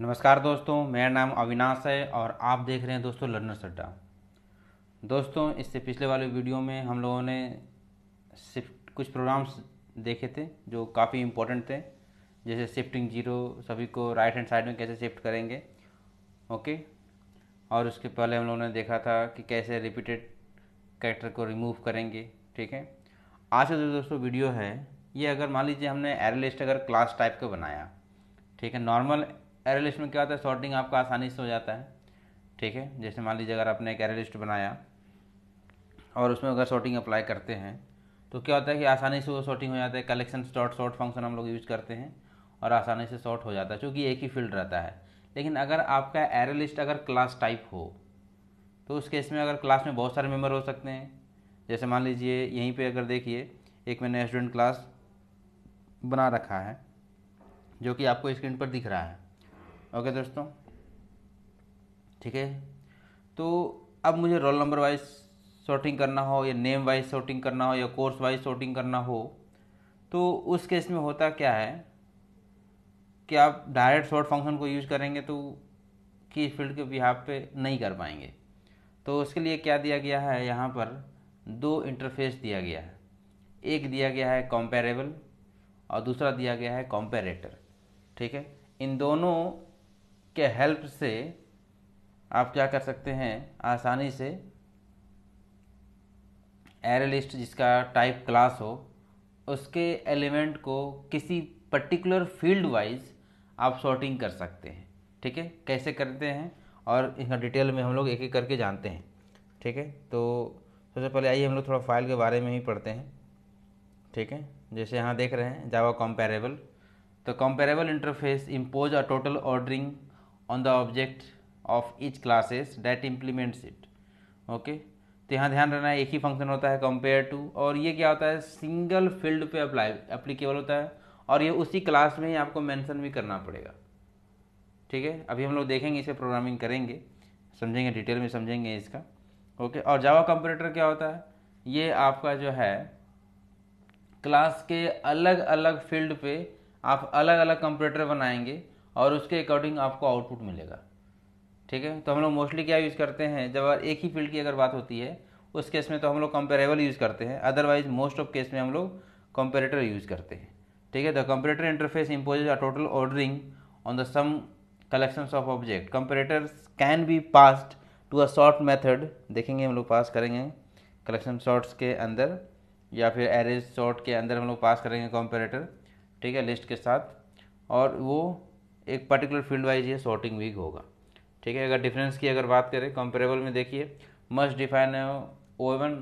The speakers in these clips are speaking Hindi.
नमस्कार दोस्तों मेरा नाम अविनाश है और आप देख रहे हैं दोस्तों लर्नर सड्डा दोस्तों इससे पिछले वाले वीडियो में हम लोगों ने शिफ्ट कुछ प्रोग्राम्स देखे थे जो काफ़ी इम्पोर्टेंट थे जैसे शिफ्टिंग जीरो सभी को राइट हैंड साइड में कैसे शिफ्ट करेंगे ओके और उसके पहले हम लोगों ने देखा था कि कैसे रिपीटेड कैरेक्टर को रिमूव करेंगे ठीक है आज का जो दोस्तों वीडियो है ये अगर मान लीजिए हमने एरलिस्ट अगर क्लास टाइप का बनाया ठीक है नॉर्मल एरे लिस्ट में क्या होता है सॉर्टिंग आपका आसानी से हो जाता है ठीक है जैसे मान लीजिए अगर आपने एक एरे लिस्ट बनाया और उसमें अगर सॉर्टिंग अप्लाई करते हैं तो क्या होता है कि आसानी से वो सॉर्टिंग हो जाता है कलेक्शन डॉट सॉर्ट फंक्शन हम लोग यूज़ करते हैं और आसानी से सॉर्ट हो जाता है चूँकि एक ही फील्ड रहता है लेकिन अगर आपका एरे लिस्ट अगर क्लास टाइप हो तो उस केस में अगर क्लास में बहुत सारे मेम्बर हो सकते हैं जैसे मान लीजिए यहीं पे अगर देखिए एक मैंने स्टूडेंट क्लास बना रखा है जो कि आपको स्क्रीन पर दिख रहा है ओके दोस्तों ठीक है तो अब मुझे रोल नंबर वाइज शॉर्टिंग करना हो या नेम वाइज शॉर्टिंग करना हो या कोर्स वाइज शॉर्टिंग करना हो तो उस केस में होता क्या है कि आप डायरेक्ट शॉर्ट फंक्शन को यूज़ करेंगे तो की फील्ड के आप पे नहीं कर पाएंगे तो उसके लिए क्या दिया गया है यहाँ पर दो इंटरफेस दिया गया है एक दिया गया है कॉम्पेरेबल और दूसरा दिया गया है कॉम्पेरेटर ठीक है इन दोनों के हेल्प से आप क्या कर सकते हैं आसानी से एरे लिस्ट जिसका टाइप क्लास हो उसके एलिमेंट को किसी पर्टिकुलर फील्ड वाइज आप सॉर्टिंग कर सकते हैं ठीक है कैसे करते हैं और इसका डिटेल में हम लोग एक एक करके जानते हैं ठीक है तो सबसे पहले आइए हम लोग थोड़ा फाइल के बारे में ही पढ़ते हैं ठीक है जैसे यहाँ देख रहे हैं जावा कॉम्पेरेबल तो comparable interface impose a total ordering on the object of each classes that implements it okay तो यहाँ ध्यान रखना है एक ही फंक्शन होता है कंपेयर टू और ये क्या होता है सिंगल फील्ड पे अप्लाई अप्लीकेबल होता है और ये उसी क्लास में ही आपको मेंशन भी करना पड़ेगा ठीक है अभी हम लोग देखेंगे इसे प्रोग्रामिंग करेंगे समझेंगे डिटेल में समझेंगे इसका ओके और जावा कंप्यूटर क्या होता है ये आपका जो है क्लास के अलग अलग फील्ड पे आप अलग अलग कंप्यूटर बनाएंगे और उसके अकॉर्डिंग आपको आउटपुट मिलेगा ठीक है तो हम लोग मोस्टली क्या यूज़ करते हैं जब एक ही फील्ड की अगर बात होती है उस केस में तो हम लोग कंपेरेबल यूज़ करते हैं अदरवाइज मोस्ट ऑफ केस में हम लोग कंपेरेटर यूज़ करते हैं ठीक है the comparator interface imposes a total ordering on the some collections of object comparators can be passed to a sort method देखेंगे हम लोग पास करेंगे कलेक्शन शॉर्ट्स के अंदर या फिर एरेज शॉर्ट के अंदर हम लोग पास करेंगे कंपेरेटर ठीक है लिस्ट के साथ और वो एक पर्टिकुलर फील्ड वाइज ये सॉर्टिंग वीक होगा ठीक है अगर डिफरेंस की अगर बात करें कंपेरेबल में देखिए मस्ट डिफाइन ओ एवन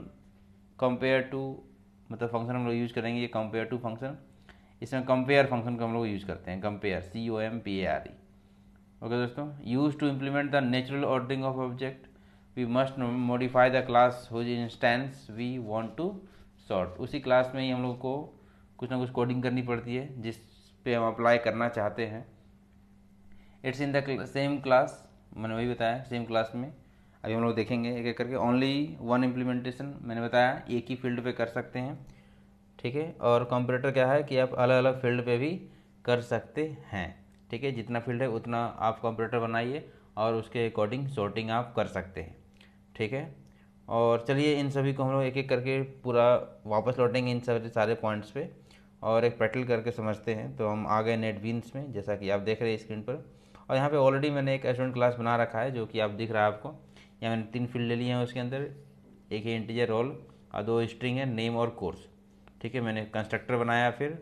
कंपेयर टू मतलब फंक्शन हम लोग यूज करेंगे ये कंपेयर टू फंक्शन इसमें कंपेयर फंक्शन का हम लोग यूज करते हैं compare C O M P A R E okay दोस्तों use to implement the natural ordering of object we must modify the class whose instance we want to sort उसी क्लास में ही हम लोग को कुछ ना कुछ कोडिंग करनी पड़ती है जिस पे हम अप्लाई करना चाहते हैं it's in the same class मैंने वही बताया सेम क्लास में अभी हम लोग देखेंगे एक एक करके ओनली वन इम्प्लीमेंटेशन मैंने बताया एक ही फील्ड पे कर सकते हैं ठीक है और कंप्यूटर क्या है कि आप अलग अलग फील्ड पे भी कर सकते हैं ठीक है जितना फील्ड है उतना आप कंप्यूटर बनाइए और उसके अकॉर्डिंग शॉर्टिंग आप कर सकते हैं ठीक है और चलिए इन सभी को हम लोग एक एक करके पूरा वापस लौटेंगे इन सभी सारे पॉइंट्स पे और एक पैटल करके समझते हैं तो हम आ गए नेटबीन्स में जैसा कि आप देख रहे हैं स्क्रीन पर और यहाँ पे ऑलरेडी मैंने एक एसडेंट क्लास बना रखा है जो कि आप दिख रहा है आपको यहाँ मैंने तीन फील्ड ले लिए हैं उसके अंदर एक ही इंटीजर रोल और दो स्ट्रिंग है नेम और कोर्स ठीक है मैंने कंस्ट्रक्टर बनाया फिर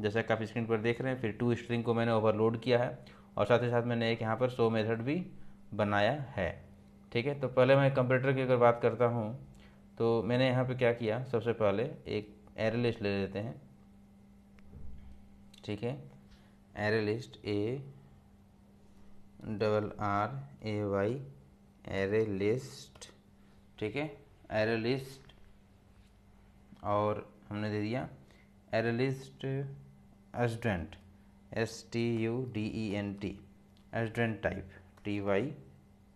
जैसा कि आप स्क्रीन पर देख रहे हैं फिर टू स्ट्रिंग को मैंने ओवरलोड किया है और साथ ही साथ मैंने एक यहाँ पर सो मेथड भी बनाया है ठीक है तो पहले मैं कंप्यूटर की अगर बात करता हूँ तो मैंने यहाँ पर क्या किया सबसे पहले एक एरे लिस्ट ले लेते हैं ठीक है array list A double R A Y array list ठीक है एरे लिस्ट और हमने दे दिया array list student S T U D E N T student type T Y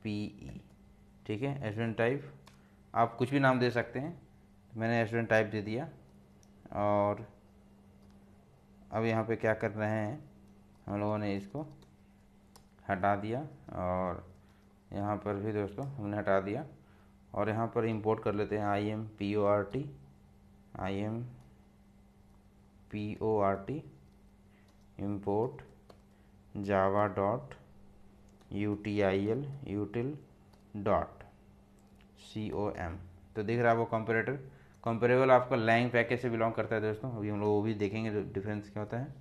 P E ठीक है एसडेंट टाइप आप कुछ भी नाम दे सकते हैं मैंने एसडेंट टाइप दे दिया और अब यहाँ पे क्या कर रहे हैं हम लोगों ने इसको हटा दिया और यहाँ पर भी दोस्तों हमने हटा दिया और यहाँ पर इंपोर्ट कर लेते हैं I M P O R T I M P O R T import Java dot U T I L util dot C O M तो दिख रहा है वो कंपेरेटर कंपेरेबल आपका लैंग पैकेज से बिलोंग करता है दोस्तों अभी हम लोग वो भी देखेंगे डिफरेंस क्या होता है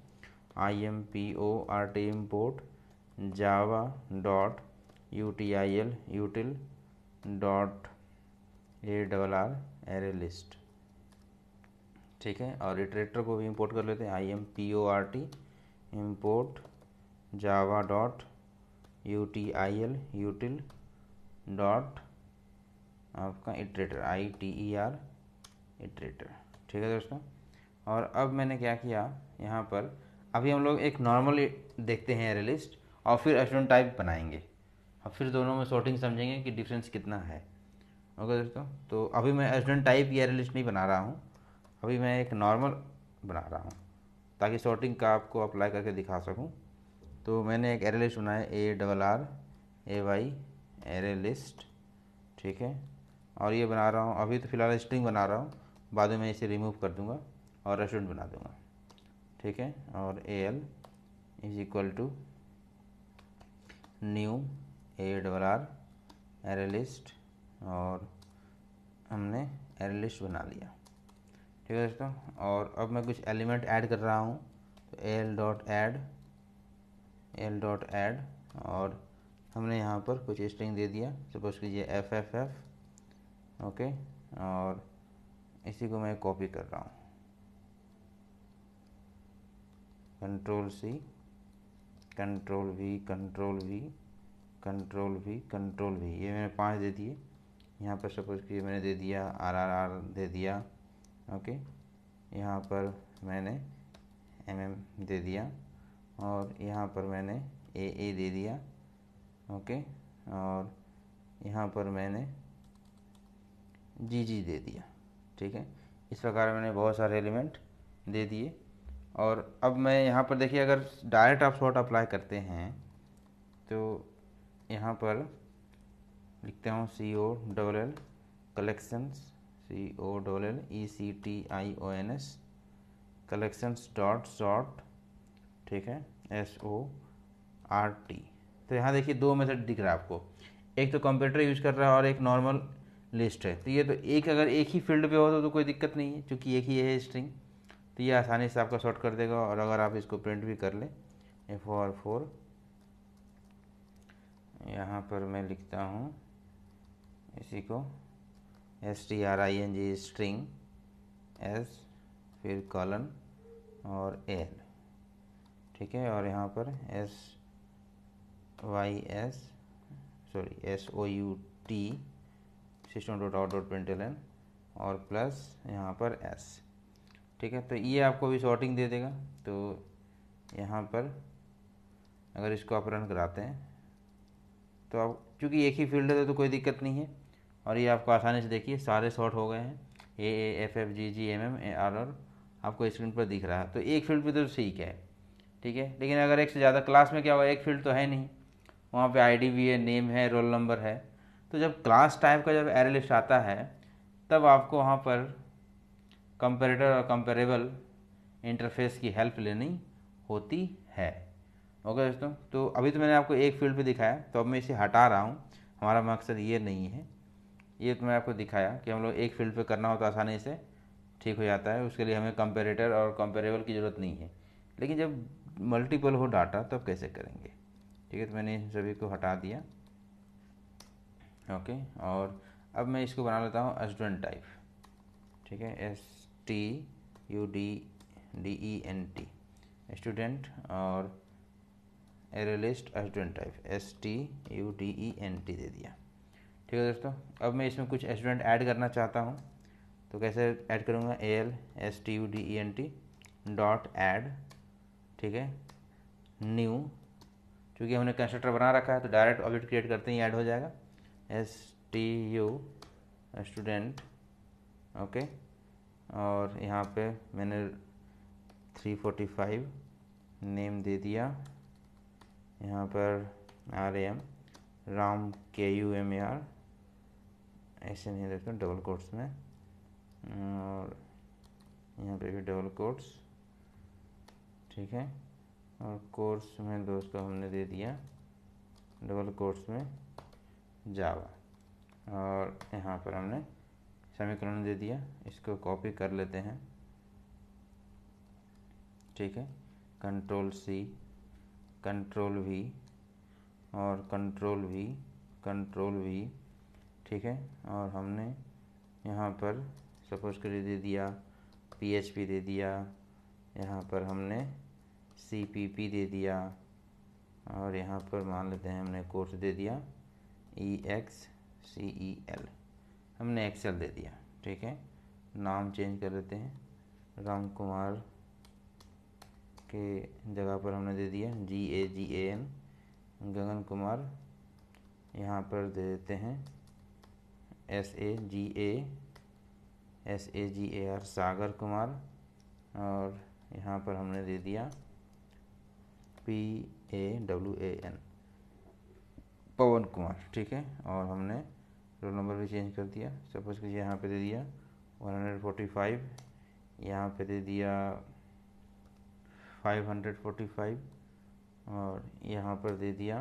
I M P O R T import Java dot U T I L util dot A double R array list ठीक है और इटरेटर को भी इंपोर्ट कर लेते हैं I M P O R T import Java dot U T I L util dot आपका iterator I T E R iterator ठीक है दोस्तों और अब मैंने क्या किया यहाँ पर अभी हम लोग एक नॉर्मल देखते हैं एरे लिस्ट और फिर एस्ट्रोन टाइप बनाएंगे और फिर दोनों में सॉर्टिंग समझेंगे कि डिफरेंस कितना है ओके दोस्तों तो अभी मैं एस्ट्रोन टाइप या लिस्ट नहीं बना रहा हूँ अभी मैं एक नॉर्मल बना रहा हूँ ताकि सॉर्टिंग का आपको अप्लाई करके दिखा सकूँ तो मैंने एक एरे लिस्ट बनाया A double R A Y array list ठीक है और ये बना रहा हूँ अभी तो फिलहाल स्ट्रिंग बना रहा हूँ बाद में इसे रिमूव कर दूँगा और रेस्टोरेंट बना दूँगा ठीक है और A L is equal to new A double R array list और हमने एरे लिस्ट बना लिया ठीक है दोस्तों और अब मैं कुछ एलिमेंट ऐड कर रहा हूँ तो L dot add L dot add और हमने यहाँ पर कुछ स्ट्रिंग दे दिया सपोज कीजिए एफ एफ एफ ओके और इसी को मैं कॉपी कर रहा हूँ control C control V control V control V control V ये मैंने पांच दे दिए यहाँ पर सपोज कि मैंने दे दिया आर आर आर दे दिया ओके यहाँ पर मैंने एम एम दे दिया और यहाँ पर मैंने ए ए दे दिया ओके और यहाँ पर मैंने जी जी दे दिया ठीक है इस प्रकार मैंने बहुत सारे एलिमेंट दे दिए और अब मैं यहाँ पर देखिए अगर डायरेक्ट आप शॉर्ट अप्लाई करते हैं तो यहाँ पर लिखते हूँ C O double L collections C O double L E C T I O N S collections dot sort ठीक है एस ओ आर टी तो यहाँ देखिए दो मेथड दिख रहा है आपको एक तो कंप्यूटर यूज कर रहा है और एक नॉर्मल लिस्ट है तो ये तो एक अगर एक ही फील्ड पे हो तो, तो कोई दिक्कत नहीं है क्योंकि एक ही है स्ट्रिंग तो ये आसानी से आपका शॉर्ट कर देगा और अगर आप इसको प्रिंट भी कर लें एफ आर फोर यहाँ पर मैं लिखता हूँ इसी को S T R I N G string S फिर कॉलन और एल ठीक है और यहाँ पर S Y S sorry S O U T system dot out dot print L N और प्लस यहाँ पर एस ठीक है तो ये आपको भी शॉर्टिंग दे देगा तो यहाँ पर अगर इसको आप रन कराते हैं तो आप चूँकि एक ही फील्ड है तो, तो कोई दिक्कत नहीं है और ये आपको आसानी से देखिए सारे शॉर्ट हो गए हैं A A F F G G M M A R R आपको स्क्रीन पर दिख रहा है तो एक फील्ड पर तो सही क्या है ठीक है लेकिन अगर एक से ज़्यादा क्लास में क्या होगा एक फील्ड तो है नहीं वहाँ पे आईडी भी है नेम है रोल नंबर है तो जब क्लास टाइप का जब एरे लिस्ट आता है तब आपको वहाँ पर कंपेरेटर और कंपेरेबल इंटरफेस की हेल्प लेनी होती है ओके दोस्तों तो अभी तो मैंने आपको एक फील्ड पे दिखाया तो अब मैं इसे हटा रहा हूँ हमारा मकसद ये नहीं है ये तो मैंने आपको दिखाया कि हम लोग एक फील्ड पे करना हो तो आसानी से ठीक हो जाता है उसके लिए हमें कंपेरेटर और कंपेरेबल की ज़रूरत नहीं है लेकिन जब मल्टीपल हो डाटा तो अब कैसे करेंगे ठीक है तो मैंने इन सभी को हटा दिया ओके और अब मैं इसको बना लेता हूँ स्टूडेंट टाइप ठीक है S T U D D E N T student और array list student type S T U D E N T दे दिया ठीक है दोस्तों अब मैं इसमें कुछ स्टूडेंट ऐड करना चाहता हूँ तो कैसे ऐड करूँगा A L S T U D E N T dot add ठीक है न्यू क्योंकि हमने कंस्ट्रक्टर बना रखा है तो डायरेक्ट ऑब्जेक्ट क्रिएट करते ही ऐड हो जाएगा S T U student okay और यहाँ पे मैंने 345 नेम दे दिया यहाँ पर आर एम राम के यू एम ए आर ऐसे नहीं रखते डबल कोट्स में और यहाँ पे भी डबल कोट्स ठीक है और कोर्स में दोस्त को हमने दे दिया डबल कोर्स में जावा और यहाँ पर हमने समीकरण दे दिया इसको कॉपी कर लेते हैं ठीक है कंट्रोल सी कंट्रोल वी और कंट्रोल वी कंट्रोल वी ठीक है और हमने यहाँ पर सपोज कर दे दिया पी दे दिया यहाँ पर हमने सी पी पी दे दिया और यहाँ पर मान लेते हैं हमने कोर्स दे दिया E X C E L हमने एक्सेल दे दिया ठीक है नाम चेंज कर देते हैं राम कुमार के जगह पर हमने दे दिया जी ए जी ए एन गगन कुमार यहाँ पर दे देते हैं S A G A S A G A R Sagar Kumar और यहाँ पर हमने दे दिया P A W A N Pawan Kumar ठीक है और हमने रोल नंबर भी चेंज कर दिया सपोज़ कीजिए यहाँ पे दे दिया 145 यहाँ पे दे दिया 545 और यहाँ पर दे दिया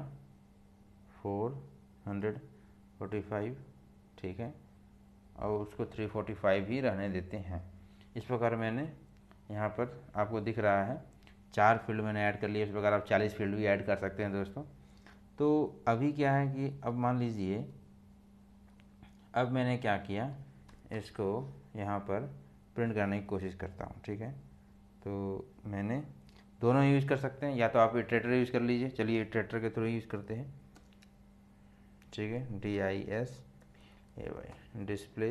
445 ठीक है और उसको 345 ही रहने देते हैं इस प्रकार मैंने यहाँ पर आपको दिख रहा है चार फील्ड मैंने ऐड कर लिए इस प्रकार आप 40 फील्ड भी ऐड कर सकते हैं दोस्तों तो अभी क्या है कि अब मान लीजिए अब मैंने क्या किया इसको यहाँ पर प्रिंट करने की कोशिश करता हूँ ठीक है तो मैंने दोनों यूज़ कर सकते हैं या तो आप इटरेटर यूज़ कर लीजिए चलिए इटरेटर के थ्रू यूज़ करते हैं ठीक है D I S A Y display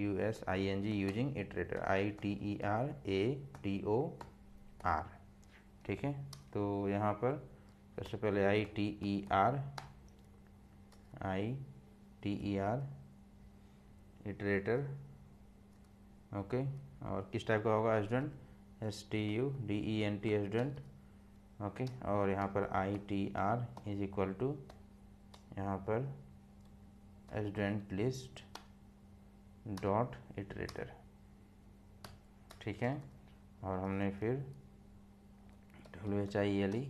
U S I N G using iterator I T E R A T O R ठीक है तो यहाँ पर सबसे पहले I T E R I T E R iterator okay और किस टाइप का होगा student S T U D E N T student okay और यहाँ पर I T R is equal to यहाँ पर एसडेंट लिस्ट डॉट इटरेटर ठीक है और हमने फिर W H I L E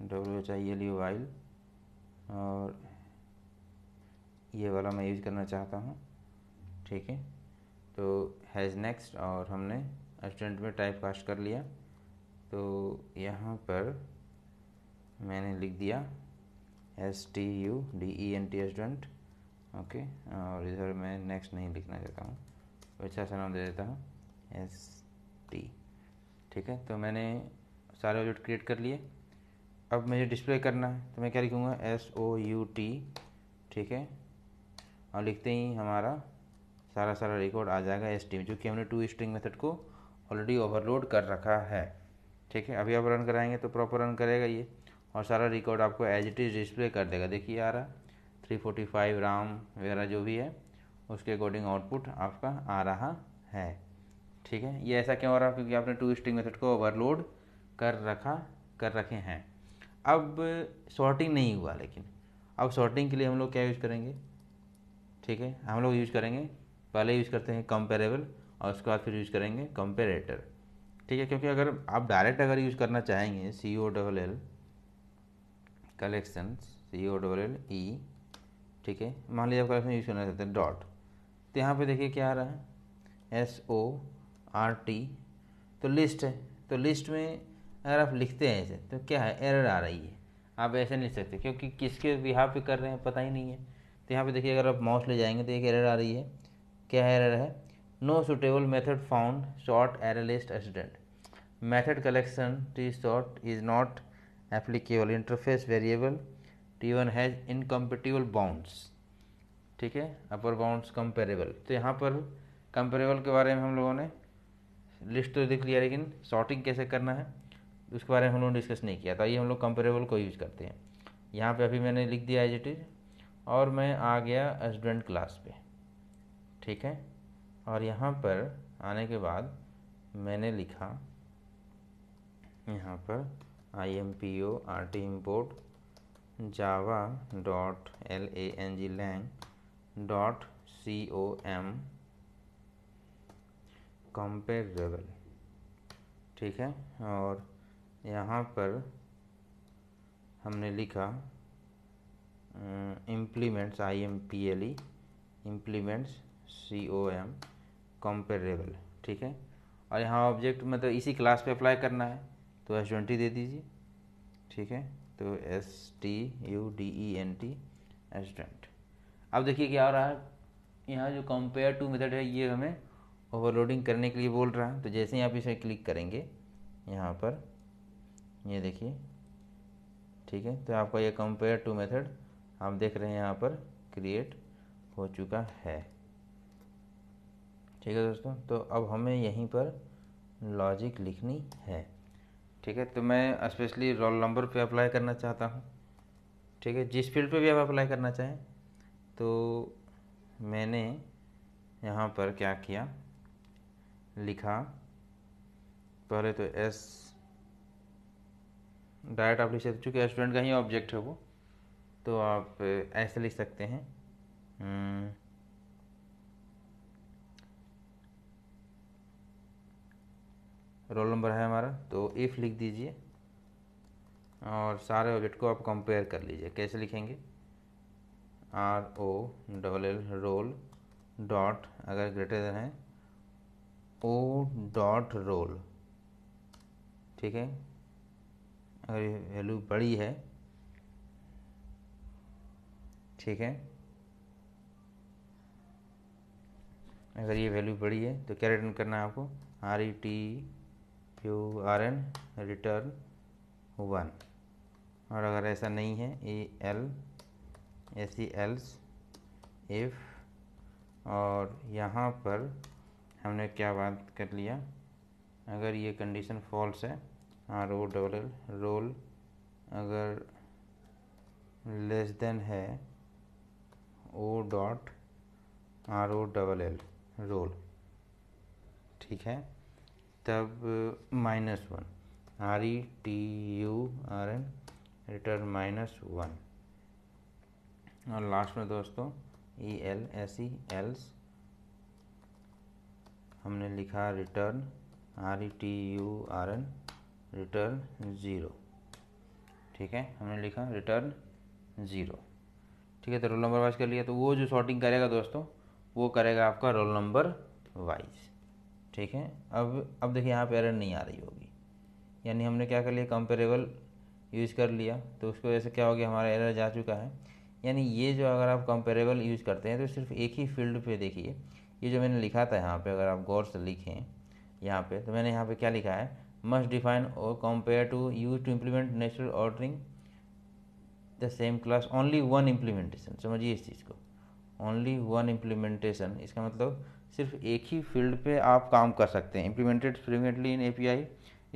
W H I L E while और ये वाला मैं यूज करना चाहता हूँ ठीक है तो हैज़ नेक्स्ट और हमने स्टूडेंट में टाइप कास्ट कर लिया तो यहाँ पर मैंने लिख दिया S T U D E N T student okay और इधर मैं नेक्स्ट नहीं लिखना चाहता हूँ तो अच्छा सा नाम दे देता हूँ एस टी ठीक है तो मैंने सारे ऑब्जेक्ट क्रिएट कर लिए अब मुझे डिस्प्ले करना है तो मैं क्या लिखूँगा एस ओ यू टी ठीक है और हाँ, लिखते ही हमारा सारा सारा रिकॉर्ड आ जाएगा एस टी में चूँकि हमने टू स्ट्रिंग मेथड को ऑलरेडी ओवरलोड कर रखा है ठीक है अभी आप रन कराएंगे तो प्रॉपर रन करेगा ये और सारा रिकॉर्ड आपको एज इट इज़ डिस्प्ले कर देगा देखिए आ रहा थ्री फोर्टी फाइव राम वगैरह जो भी है उसके अकॉर्डिंग आउटपुट आपका आ रहा है ठीक है ये ऐसा क्यों हो रहा है क्योंकि आपने टू स्ट्रिंग मेथड को ओवरलोड कर रखा कर रखे हैं अब शॉर्टिंग नहीं हुआ लेकिन अब शॉर्टिंग के लिए हम लोग क्या यूज़ करेंगे ठीक है हम लोग यूज करेंगे पहले यूज करते हैं कंपेरेबल और उसके बाद फिर यूज करेंगे कंपेरेटर ठीक है क्योंकि अगर आप डायरेक्ट अगर यूज करना चाहेंगे C O double L collection C O double L E ठीक है मान लीजिए आप कलेक्शन यूज करना चाहते हैं डॉट तो यहाँ पे देखिए क्या आ रहा है एस ओ आर टी तो लिस्ट है तो लिस्ट में अगर आप लिखते हैं ऐसे तो क्या है एरर आ रही है आप ऐसे नहीं लिख सकते क्योंकि किसके बिहाव पे कर रहे हैं पता ही नहीं है तो यहाँ पे देखिए अगर आप माउस ले जाएंगे तो एक एरर आ रही है क्या एरर है no suitable method found sort array list accident method collection T sort is not applicable interface variable T one has incompatible bound ठीक है अपर बाउंड कंपेरेबल तो यहाँ पर कंपेरेबल के बारे में हम लोगों ने लिस्ट तो देख लिया लेकिन शॉर्टिंग कैसे करना है उसके बारे में हम लोगों ने डिस्कस नहीं किया था तो ये हम लोग कंपेरेबल को यूज़ करते हैं यहाँ पे अभी मैंने लिख दिया एज इट इज़ और मैं आ गया स्टूडेंट क्लास पे ठीक है और यहाँ पर आने के बाद मैंने लिखा यहाँ पर I M P O R T import Java dot L A N G lang dot C O M comparable ठीक है और यहाँ पर हमने लिखा implements I M P L E implements C O M comparable ठीक है और यहाँ ऑब्जेक्ट मतलब इसी क्लास पे अप्लाई करना है तो एस ट्वेंटी दे दीजिए ठीक है तो S T U D E N T S ट्वेंट अब देखिए क्या हो रहा है यहाँ जो कंपेयर टू मेथड है ये हमें ओवरलोडिंग करने के लिए बोल रहा है तो जैसे ही आप इसे क्लिक करेंगे यहाँ पर ये देखिए ठीक है तो आपका ये कंपेयर टू मेथड आप देख रहे हैं यहाँ पर क्रिएट हो चुका है ठीक है दोस्तों तो अब हमें यहीं पर लॉजिक लिखनी है ठीक है तो मैं स्पेशली रोल नंबर पे अप्लाई करना चाहता हूँ ठीक है जिस फील्ड पे भी आप अप्लाई करना चाहें तो मैंने यहाँ पर क्या किया लिखा पहले तो एस डायरेक्ट आप लिख सकते चूँकि स्टूडेंट का ही ऑब्जेक्ट है वो तो आप ऐसे लिख सकते हैं हम्म। रोल नंबर है हमारा तो इफ़ लिख दीजिए और सारे ऑब्जेक्ट को आप कंपेयर कर लीजिए कैसे लिखेंगे R O double L roll dot अगर ग्रेटर देन है ओ डॉट रोल ठीक है अगर वैल्यू बड़ी है ठीक है अगर ये वैल्यू बड़ी है तो क्या रिटर्न करना है आपको R E T Q R N return one और अगर ऐसा नहीं है A L C else if और यहाँ पर हमने क्या बात कर लिया अगर ये कंडीशन फॉल्स है R O double L roll अगर लेस देन है O dot R O double L roll ठीक है तब minus one R E T U R N return minus one और लास्ट में दोस्तों E L S E else हमने लिखा return R E T U R N return zero ठीक है हमने लिखा रिटर्न ज़ीरो ठीक है तो रोल नंबर वाइज कर लिया तो वो जो सॉर्टिंग करेगा दोस्तों वो करेगा आपका रोल नंबर वाइज ठीक है अब अब देखिए यहाँ पर एरर नहीं आ रही होगी यानी हमने क्या कर लिया कंपेरेबल यूज़ कर लिया तो उसकी वजह से क्या हो गया हमारा एरर जा चुका है यानी ये जो अगर आप कंपेरेबल यूज़ करते हैं तो सिर्फ एक ही फील्ड पे देखिए ये जो मैंने लिखा था यहाँ पे अगर आप गौर से लिखें यहाँ पे तो मैंने यहाँ पे क्या लिखा है मस्ट डिफाइन और compare to use to implement natural ordering the same class only one implementation समझिए इस चीज़ को ओनली वन इम्प्लीमेंटेशन इसका मतलब सिर्फ एक ही फील्ड पे आप काम कर सकते हैं implemented frequently in API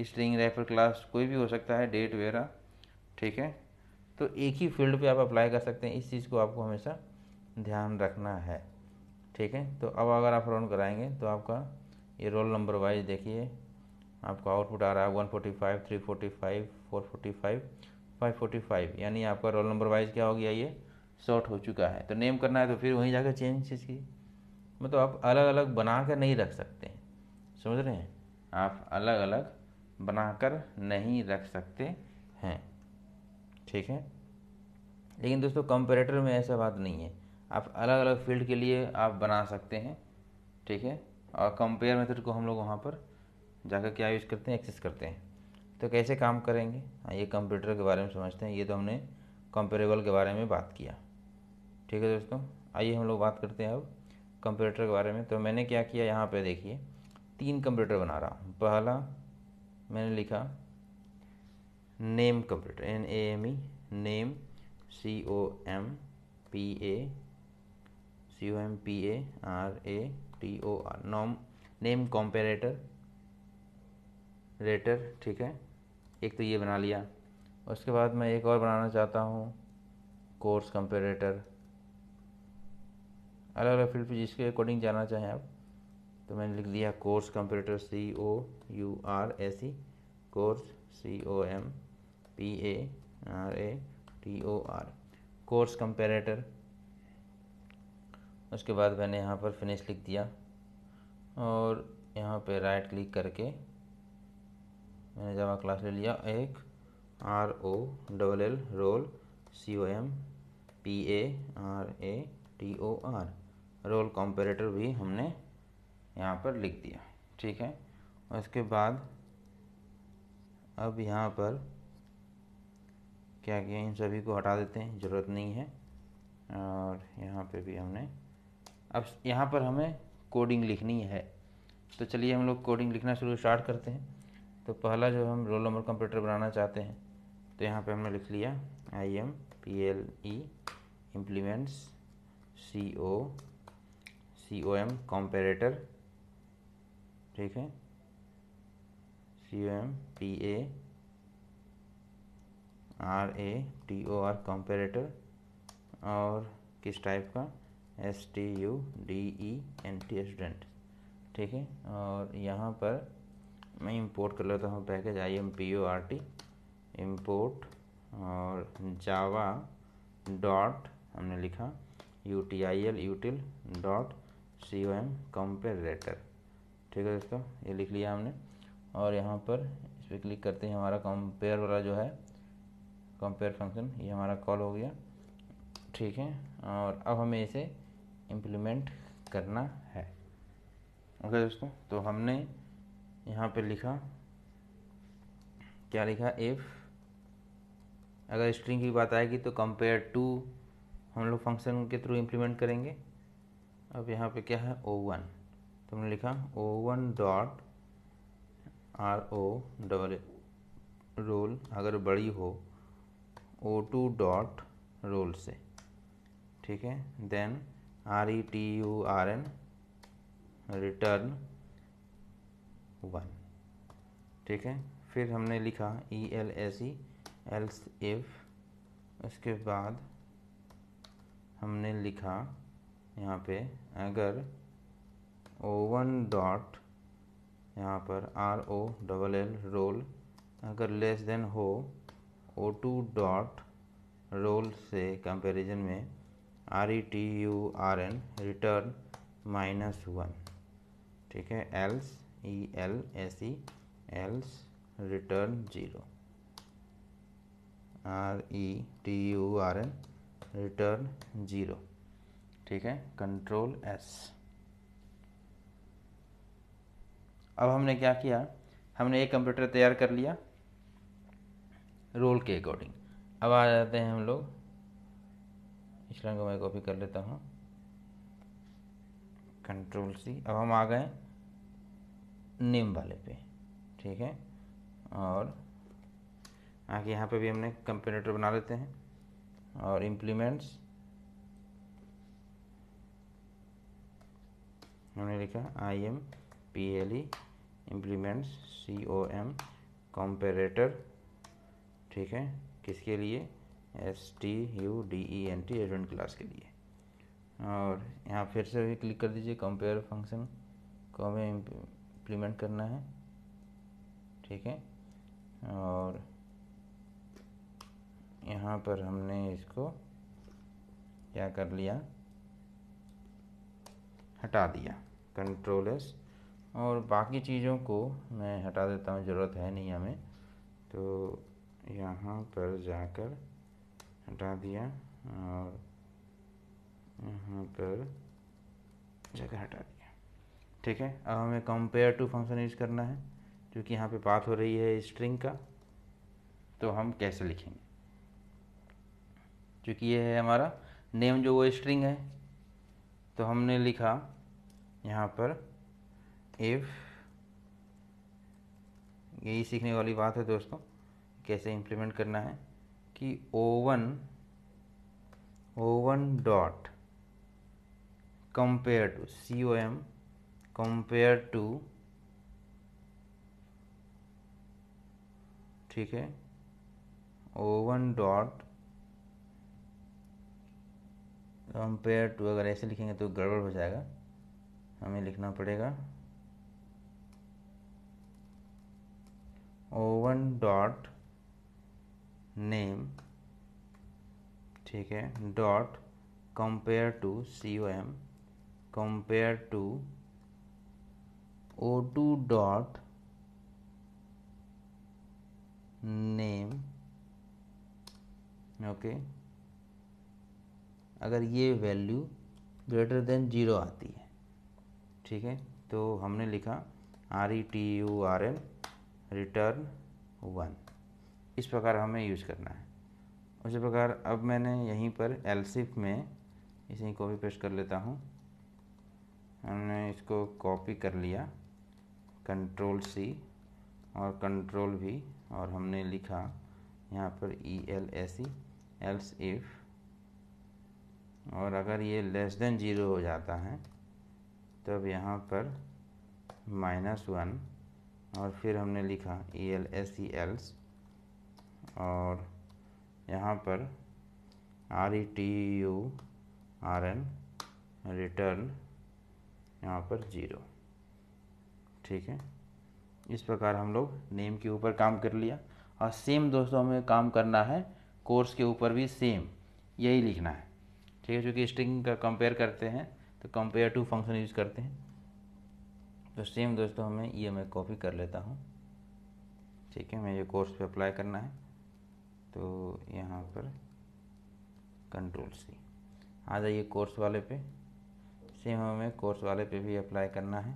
string wrapper class कोई भी हो सकता है डेट वगैरह ठीक है तो एक ही फील्ड पे आप अप्लाई कर सकते हैं इस चीज़ को आपको हमेशा ध्यान रखना है ठीक है तो अब अगर आप रन कराएंगे तो आपका ये रोल नंबर वाइज देखिए आपका आउटपुट आ रहा है one forty five three forty five four forty five 545 यानी आपका रोल नंबर वाइज क्या हो गया ये शॉर्ट हो चुका है तो नेम करना है तो फिर वहीं जाकर चेंज की मतलब आप अलग अलग बना कर नहीं रख सकते समझ रहे हैं आप अलग अलग बनाकर नहीं रख सकते हैं ठीक है लेकिन दोस्तों कंपेरेटर में ऐसा बात नहीं है आप अलग अलग फील्ड के लिए आप बना सकते हैं ठीक है और कंपेयर मेथड को हम लोग वहाँ पर जाकर क्या यूज़ करते हैं एक्सेस करते हैं तो कैसे काम करेंगे हाँ ये कंप्यूटर के बारे में समझते हैं ये तो हमने कंपेरेबल के बारे में बात किया ठीक है दोस्तों आइए हम लोग बात करते हैं अब कंप्यूटर के बारे में तो मैंने क्या किया यहाँ पे देखिए तीन कंप्यूटर बना रहा हूँ पहला मैंने लिखा name comparator N A M E name C O M P A C O M P A R A T O R नॉम नेम कॉम्पेरेटर रेटर ठीक है एक तो ये बना लिया उसके बाद मैं एक और बनाना चाहता हूँ कोर्स कंपेरेटर अलग अलग फील्ड पर जिसके अकॉर्डिंग जाना चाहें आप तो मैंने लिख दिया course comparator C O U R S E course C O M P A R A T O R course comparator उसके बाद मैंने यहाँ पर फिनिश लिख दिया और यहाँ पे राइट क्लिक करके मैंने जावा क्लास ले लिया एक R O double L roll C O M P A R A T O R roll comparator भी हमने यहाँ पर लिख दिया ठीक है और इसके बाद अब यहाँ पर क्या किया इन सभी को हटा देते हैं ज़रूरत नहीं है और यहाँ पे भी हमने अब यहाँ पर हमें कोडिंग लिखनी है तो चलिए हम लोग कोडिंग लिखना शुरू स्टार्ट करते हैं तो पहला जो हम रोल नंबर कंप्यूटर बनाना चाहते हैं तो यहाँ पे हमने लिख लिया I M P L E implements C O C O M comparator ठीक है C O M P A R A T O R comparator और किस टाइप का S T U D E N T student ठीक है और यहाँ पर मैं इंपोर्ट कर लेता हूँ package I M P O R T import और जावा डॉट हमने लिखा U T I L util dot C O M comparator ठीक है दोस्तों ये लिख लिया हमने और यहाँ पर इस पर क्लिक करते हैं हमारा कंपेयर वाला जो है कंपेयर फंक्शन ये हमारा कॉल हो गया ठीक है और अब हमें इसे इम्प्लीमेंट करना है ओके दोस्तों तो हमने यहाँ पे लिखा क्या लिखा इफ़ अगर स्ट्रिंग की बात आएगी तो कंपेयर टू हम लोग फंक्शन के थ्रू इम्प्लीमेंट करेंगे अब यहाँ पे क्या है ओ वन तो हमने लिखा O one dot R O double roll अगर बड़ी हो ओ टू डॉट रोल से ठीक है then R E T U R N return one ठीक है फिर हमने लिखा E L S E else if उसके बाद हमने लिखा यहाँ पे अगर ओ वन डॉट यहाँ पर R O double L roll अगर लेस देन हो ओ टू डॉट रोल से कंपैरिजन में R E T U R N return minus one ठीक है else E L S E else return zero R E T U R N return zero ठीक है कंट्रोल एस अब हमने क्या किया हमने एक कंप्यूटर तैयार कर लिया रोल के अकॉर्डिंग अब आ जाते हैं हम लोग इस रंग को मैं कॉपी कर लेता हूँ कंट्रोल सी अब हम आ गए नेम वाले पे ठीक है और आगे यहाँ पे भी हमने कंपेनेटर बना लेते हैं और इम्प्लीमेंट्स हमने लिखा I M P L E implements C O M comparator ठीक है किसके लिए S T U D E N T advent class के लिए और यहाँ फिर से भी क्लिक कर दीजिए कंपेयर फंक्शन को हमें इम्प्लीमेंट करना है ठीक है और यहाँ पर हमने इसको क्या कर लिया हटा दिया कंट्रोलर्स और बाकी चीज़ों को मैं हटा देता हूँ ज़रूरत है नहीं हमें तो यहाँ पर जाकर हटा दिया और यहाँ पर जगह हटा दिया ठीक है अब हमें कंपेयर टू फंक्शन यूज करना है क्योंकि यहाँ पे बात हो रही है स्ट्रिंग का तो हम कैसे लिखेंगे क्योंकि ये है हमारा नेम जो वो स्ट्रिंग है तो हमने लिखा यहाँ पर इफ़ यही सीखने वाली बात है दोस्तों कैसे इम्प्लीमेंट करना है कि O one O one dot compare to C O M compare to ठीक है O one dot compare to अगर ऐसे लिखेंगे तो गड़बड़ हो जाएगा हमें लिखना पड़ेगा ओवन डॉट नेम ठीक है dot compare to C O M compare to O two dot name okay अगर ये वैल्यू ग्रेटर देन जीरो आती है ठीक है तो हमने लिखा R E T U R N return one इस प्रकार हमें यूज करना है उसी प्रकार अब मैंने यहीं पर एलसीफ में इसे कॉपी पेस्ट कर लेता हूँ हमने इसको कॉपी कर लिया कंट्रोल सी और कंट्रोल भी और हमने लिखा यहाँ पर E L S E else if और अगर ये लेस देन ज़ीरो हो जाता है तब यहाँ पर माइनस वन और फिर हमने लिखा E L S E else और यहाँ पर R E T U R N return यहाँ पर ज़ीरो ठीक है इस प्रकार हम लोग नेम के ऊपर काम कर लिया और सेम दोस्तों हमें काम करना है कोर्स के ऊपर भी सेम यही लिखना है ठीक है चूँकि स्ट्रिंग का कंपेयर करते हैं तो कंपेयर टू फंक्शन यूज़ करते हैं तो सेम दोस्तों हमें ये मैं कॉपी कर लेता हूँ ठीक है मैं ये कोर्स पे अप्लाई करना है तो यहाँ पर कंट्रोल सी आ जाइए कोर्स वाले पे सेम हमें कोर्स वाले पे भी अप्लाई करना है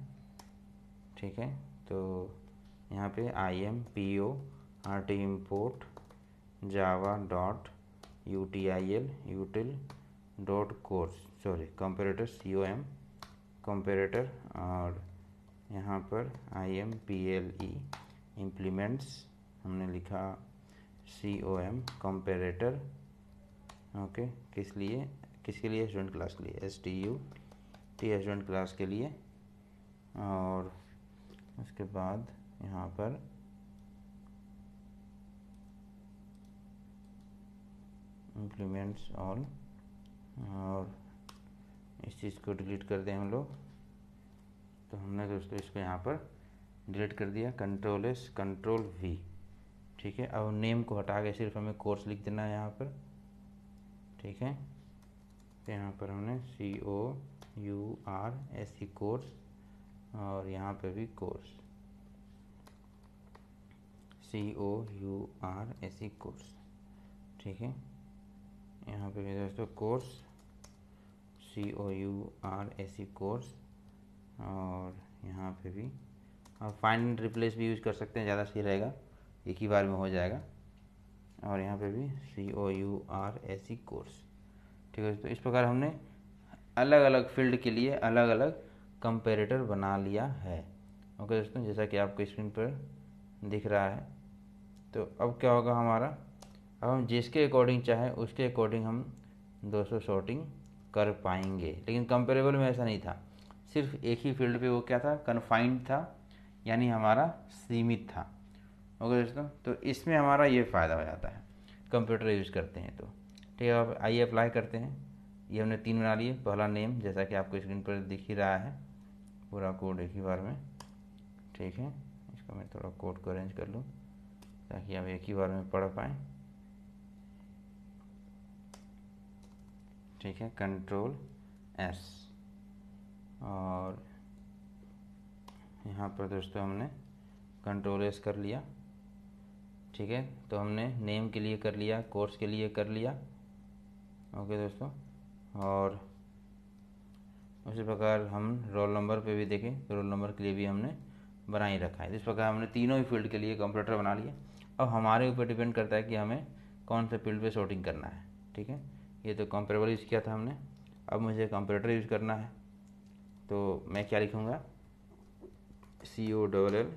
ठीक है तो यहाँ पे I M P O R T import Java dot U T I L util dot course sorry comparator C O M comparator और यहाँ पर I M P L E implements हमने लिखा C O M comparator okay किस लिए किसके लिए स्टूडेंट क्लास के लिए S T U T student class के लिए और उसके बाद यहाँ पर इम्प्लीमेंट्स ऑल और इस चीज़ को डिलीट कर दें हम लोग तो हमने दोस्तों इसको यहाँ पर डिलीट कर दिया कंट्रोल एस कंट्रोल वी ठीक है अब नेम को हटा के सिर्फ हमें कोर्स लिख देना है यहाँ पर ठीक है तो यहाँ पर हमने C O U R S C course और यहाँ पे भी course C O U R S E course ठीक है यहाँ पे भी दोस्तों course C O U R S E course और यहाँ पे भी और फाइंड एंड रिप्लेस भी यूज़ कर सकते हैं ज़्यादा सही रहेगा एक ही बार में हो जाएगा और यहाँ पे भी C O U R S E course ठीक है तो इस प्रकार हमने अलग अलग फील्ड के लिए अलग अलग कंपेरेटर बना लिया है ओके दोस्तों जैसा कि आपको स्क्रीन पर दिख रहा है तो अब क्या होगा हमारा अब हम जिसके अकॉर्डिंग चाहे उसके अकॉर्डिंग हम दोस्तों शॉर्टिंग कर पाएंगे लेकिन कंपेरेबल में ऐसा नहीं था सिर्फ एक ही फील्ड पे वो क्या था कन्फाइंड था यानी हमारा सीमित था ओके दोस्तों तो इसमें हमारा ये फ़ायदा हो जाता है कंप्यूटर यूज़ करते हैं तो ठीक है अब आइए अप्लाई करते हैं ये हमने तीन बना लिए पहला नेम जैसा कि आपको स्क्रीन पर दिख ही रहा है पूरा कोड एक ही बार में ठीक है इसको मैं थोड़ा कोड को अरेंज कर लूँ ताकि आप एक ही बार में पढ़ पाएँ ठीक है कंट्रोल एस और यहाँ पर दोस्तों हमने कंट्रोल एस कर लिया ठीक है तो हमने नेम के लिए कर लिया कोर्स के लिए कर लिया ओके दोस्तों और उसी प्रकार हम रोल नंबर पे भी देखें तो रोल नंबर के लिए भी हमने बना ही रखा है इस प्रकार हमने तीनों ही फील्ड के लिए कंप्यूटर बना लिया अब हमारे ऊपर डिपेंड करता है कि हमें कौन से फील्ड पे शॉर्टिंग करना है ठीक है ये तो कंपेरेबल यूज़ किया था हमने अब मुझे कंप्यूटर यूज़ करना है तो मैं क्या लिखूँगा C O double L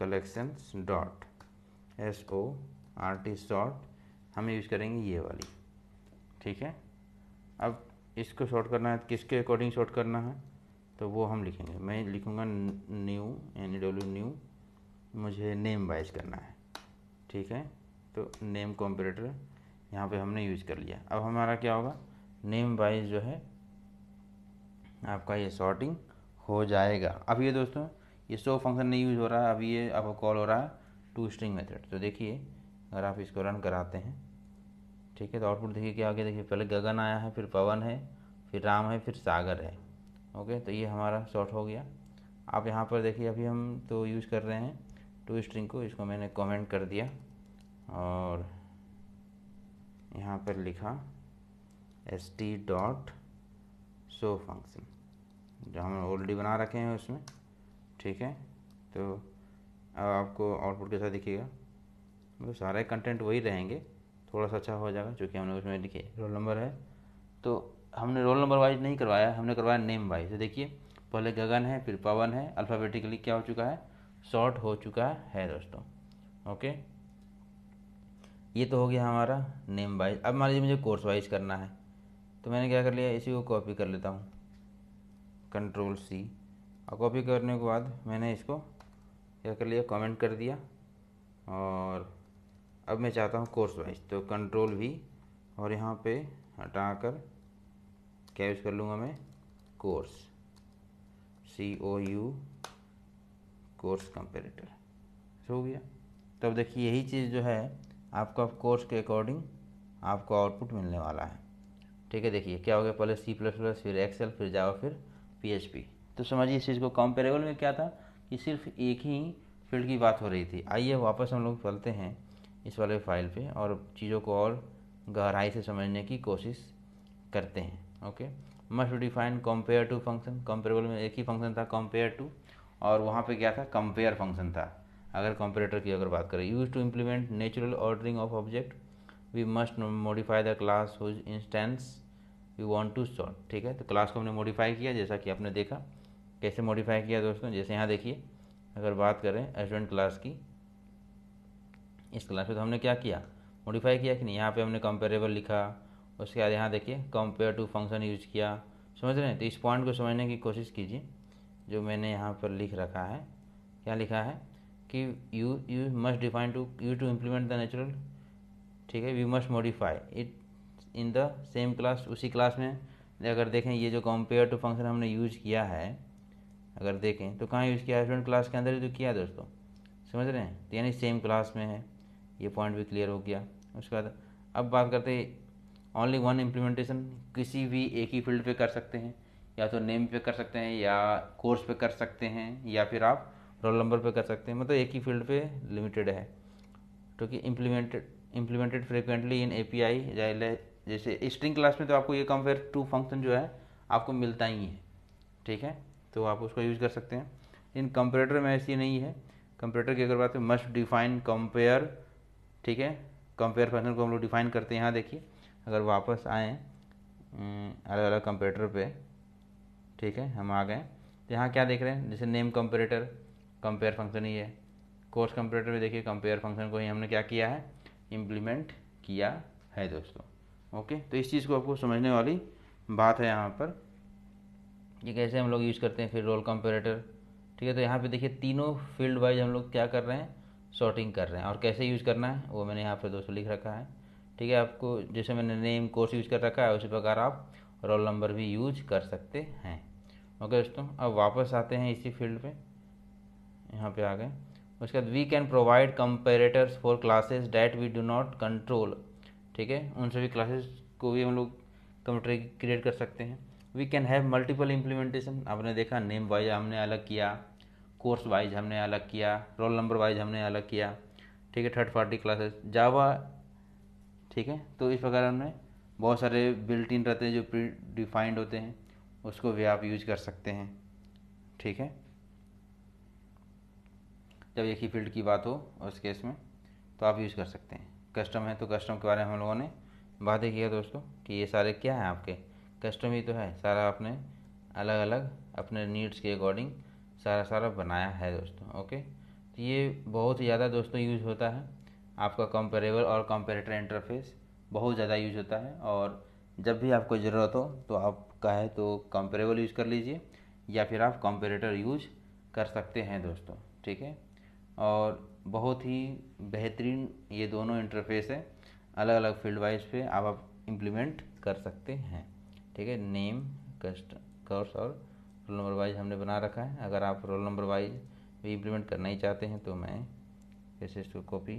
collections dot S O R T dot हम यूज़ करेंगे ये वाली ठीक है अब इसको शॉर्ट करना है किसके अकॉर्डिंग शॉर्ट करना है तो वो हम लिखेंगे मैं लिखूँगा न्यू एन डब्ल्यू न्यू मुझे नेम वाइज करना है ठीक है तो नेम कॉम्पिटेटर यहाँ पे हमने यूज़ कर लिया अब हमारा क्या होगा नेम वाइज जो है आपका ये शॉर्टिंग हो जाएगा अब ये दोस्तों ये सो फंक्शन नहीं यूज़ हो रहा है अब ये आपको कॉल हो रहा है टू स्ट्रिंग मेथड तो देखिए अगर आप इसको रन कराते हैं ठीक है तो आउटपुट देखिए क्या हो गया देखिए पहले गगन आया है फिर पवन है फिर राम है फिर सागर है ओके तो ये हमारा शॉर्ट हो गया आप यहाँ पर देखिए अभी हम तो यूज़ कर रहे हैं टू स्ट्रिंग को इसको मैंने कमेंट कर दिया और यहाँ पर लिखा S T dot so function जो हम ऑलरेडी बना रखे हैं उसमें ठीक है तो अब आपको आउटपुट के साथ तो सारे कंटेंट वही रहेंगे थोड़ा सा अच्छा हो जाएगा चूँकि हमने उसमें लिखे रोल नंबर है तो हमने रोल नंबर वाइज नहीं करवाया हमने करवाया नेम वाइज तो देखिए पहले गगन है फिर पवन है अल्फ़ाबेटिकली क्या हो चुका है शॉर्ट हो चुका है दोस्तों ओके ये तो हो गया हमारा नेम वाइज अब मान लीजिए मुझे कोर्स वाइज करना है तो मैंने क्या कर लिया इसी को कॉपी कर लेता हूँ कंट्रोल सी और कॉपी करने के बाद मैंने इसको क्या कर लिया कमेंट कर दिया और अब मैं चाहता हूँ कोर्स वाइज तो कंट्रोल भी और यहाँ पे हटा कर क्या यूज़ कर लूँगा मैं course C O U course comparator हो गया तो अब देखिए यही चीज़ जो है आपका कोर्स के अकॉर्डिंग आपको आउटपुट मिलने वाला है ठीक है देखिए क्या हो गया पहले सी प्लस प्लस फिर एक्सेल फिर जावा फिर पी तो समझिए इस चीज़ को कंपेरेबल में क्या था कि सिर्फ एक ही फील्ड की बात हो रही थी आइए वापस हम लोग चलते हैं इस वाले फाइल पे और चीज़ों को और गहराई से समझने की कोशिश करते हैं okay must define compare to function comparable में एक ही फंक्शन था कंपेयर टू और वहाँ पे क्या था कंपेयर फंक्शन था अगर कंपेरेटर की अगर बात करें use to implement natural ordering of object we must modify the class whose instance we want to sort ठीक है तो क्लास को हमने मॉडिफाई किया जैसा कि आपने देखा कैसे मॉडिफाई किया दोस्तों जैसे यहाँ देखिए अगर बात करें स्टूडेंट क्लास की इस क्लास में तो हमने क्या किया मॉडिफाई किया कि नहीं यहाँ पे हमने कंपेरेबल लिखा उसके बाद यहाँ देखिए कंपेयर टू फंक्शन यूज किया समझ रहे हैं तो इस पॉइंट को समझने की कोशिश कीजिए जो मैंने यहाँ पर लिख रखा है क्या लिखा है कि you you must define to you to implement the natural ठीक है you must modify it in the same class उसी क्लास में अगर देखें ये जो कंपेयर टू फंक्शन हमने यूज किया है अगर देखें तो कहाँ यूज़ किया है क्लास के अंदर ही तो किया दोस्तों समझ रहे हैं तो यानी सेम क्लास में है ये पॉइंट भी क्लियर हो गया उसके बाद अब बात करते हैं ओनली वन इम्प्लीमेंटेशन किसी भी एक ही फील्ड पे कर सकते हैं या तो नेम पे कर सकते हैं या कोर्स पे कर सकते हैं या फिर आप रोल नंबर पे कर सकते हैं मतलब एक ही फील्ड पे लिमिटेड है क्योंकि implemented implemented frequently in A P I जैसे स्ट्रिंग क्लास में तो आपको ये कंपेयर टू फंक्शन जो है आपको मिलता ही है ठीक है तो आप उसको यूज़ कर सकते हैं इन कंप्यूटर में ऐसी नहीं है कंप्यूटर की अगर बात है मस्ट डिफाइन कंपेयर ठीक है कंपेयर फंक्शन को हम लोग डिफाइन करते हैं यहाँ देखिए अगर वापस आएँ अलग अलग कंप्यूटर पे ठीक है हम आ गए तो यहाँ क्या देख रहे हैं जैसे नेम कंपेरेटर कंपेयर फंक्शन ही है कोर्स कंप्यूटर में देखिए कंपेयर फंक्शन को ही हमने क्या किया है इम्प्लीमेंट किया है दोस्तों ओके तो इस चीज़ को आपको समझने वाली बात है यहाँ पर ये कैसे हम लोग यूज़ करते हैं फिर रोल कंपेरेटर ठीक है तो यहाँ पे देखिए तीनों फील्ड वाइज हम लोग क्या कर रहे हैं शॉर्टिंग कर रहे हैं और कैसे यूज़ करना है वो मैंने यहाँ पर दोस्तों लिख रखा है ठीक है आपको जैसे मैंने नेम कोर्स यूज़ कर रखा है उसी प्रकार आप रोल नंबर भी यूज कर सकते हैं ओके दोस्तों अब वापस आते हैं इसी फील्ड पे यहाँ पे आ गए उसके बाद we can provide comparators for classes that we do not control ठीक है उन सभी क्लासेस को भी हम लोग कंप्यूटर क्रिएट कर सकते हैं we can have multiple implementation आपने देखा नेम वाइज हमने अलग किया कोर्स वाइज हमने अलग किया रोल नंबर वाइज हमने अलग किया ठीक है थर्ड पार्टी क्लासेस जावा ठीक है तो इस प्रकार हमने बहुत सारे बिल्ट इन रहते हैं जो प्री डिफाइंड होते हैं उसको भी आप यूज कर सकते हैं ठीक है जब एक ही फील्ड की बात हो उस केस में तो आप यूज़ कर सकते हैं कस्टम है तो कस्टम के बारे में हम लोगों ने बातें किया दोस्तों कि ये सारे क्या हैं आपके कस्टम ही तो है सारा आपने अलग अलग अपने नीड्स के अकॉर्डिंग सारा सारा बनाया है दोस्तों ओके तो ये बहुत ज़्यादा दोस्तों यूज होता है आपका कंपेरेबल और कंपेरेटर इंटरफेस बहुत ज़्यादा यूज होता है और जब भी आपको ज़रूरत हो तो आप कहें तो कंपेरेबल यूज़ कर लीजिए या फिर आप कंपेरेटर यूज कर सकते हैं दोस्तों ठीक है और बहुत ही बेहतरीन ये दोनों इंटरफेस है अलग अलग फील्ड वाइज पे आप, आप इम्प्लीमेंट कर सकते हैं ठीक है नेम कस्ट कोर्स और रोल नंबर वाइज हमने बना रखा है अगर आप रोल नंबर वाइज भी इम्प्लीमेंट करना ही चाहते हैं तो मैं फिर इसको कॉपी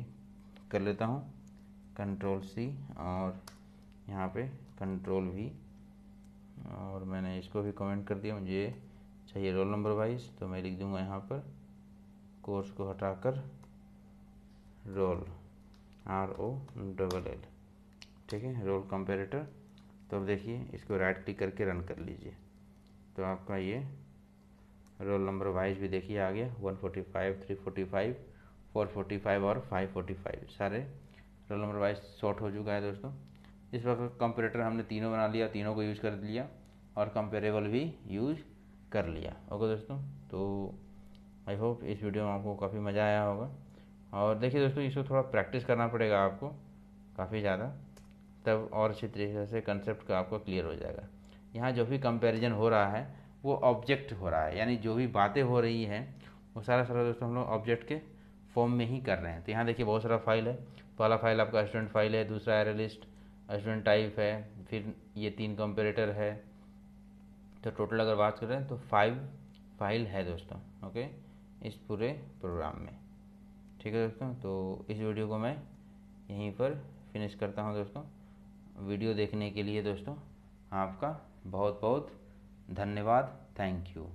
कर लेता हूँ कंट्रोल सी और यहाँ पे कंट्रोल भी और मैंने इसको भी कमेंट कर दिया मुझे चाहिए रोल नंबर वाइज तो मैं लिख दूँगा यहाँ पर कोर्स को हटाकर roll R O double L ठीक है रोल कंपेरेटर तो अब देखिए इसको राइट क्लिक करके रन कर लीजिए तो आपका ये रोल नंबर वाइज भी देखिए आ गया one forty five three forty five four forty five और फाइव फोर्टी फाइव सारे रोल नंबर वाइज शॉर्ट हो चुका है दोस्तों इस वक्त कंप्यूटर हमने तीनों बना लिया तीनों को यूज़ कर लिया और कंपेरेबल भी यूज़ कर लिया ओके दोस्तों तो आई होप इस वीडियो में आपको काफ़ी मज़ा आया होगा और देखिए दोस्तों इसको थोड़ा प्रैक्टिस करना पड़ेगा आपको काफ़ी ज़्यादा तब और अच्छी तरीके से कंसेप्ट का आपको क्लियर हो जाएगा यहाँ जो भी कंपैरिजन हो रहा है वो ऑब्जेक्ट हो रहा है यानी जो भी बातें हो रही हैं वो सारा सारा दोस्तों हम लोग ऑब्जेक्ट के फॉर्म में ही कर रहे हैं तो यहाँ देखिए बहुत सारा फाइल है पहला फाइल आपका स्टूडेंट फाइल है दूसरा एरलिस्ट लिस्ट स्टूडेंट टाइप है फिर ये तीन कंपेरेटर है तो टोटल अगर बात करें तो फाइव फाइल है दोस्तों ओके इस पूरे प्रोग्राम में ठीक है दोस्तों तो इस वीडियो को मैं यहीं पर फिनिश करता हूँ दोस्तों वीडियो देखने के लिए दोस्तों आपका बहुत बहुत धन्यवाद थैंक यू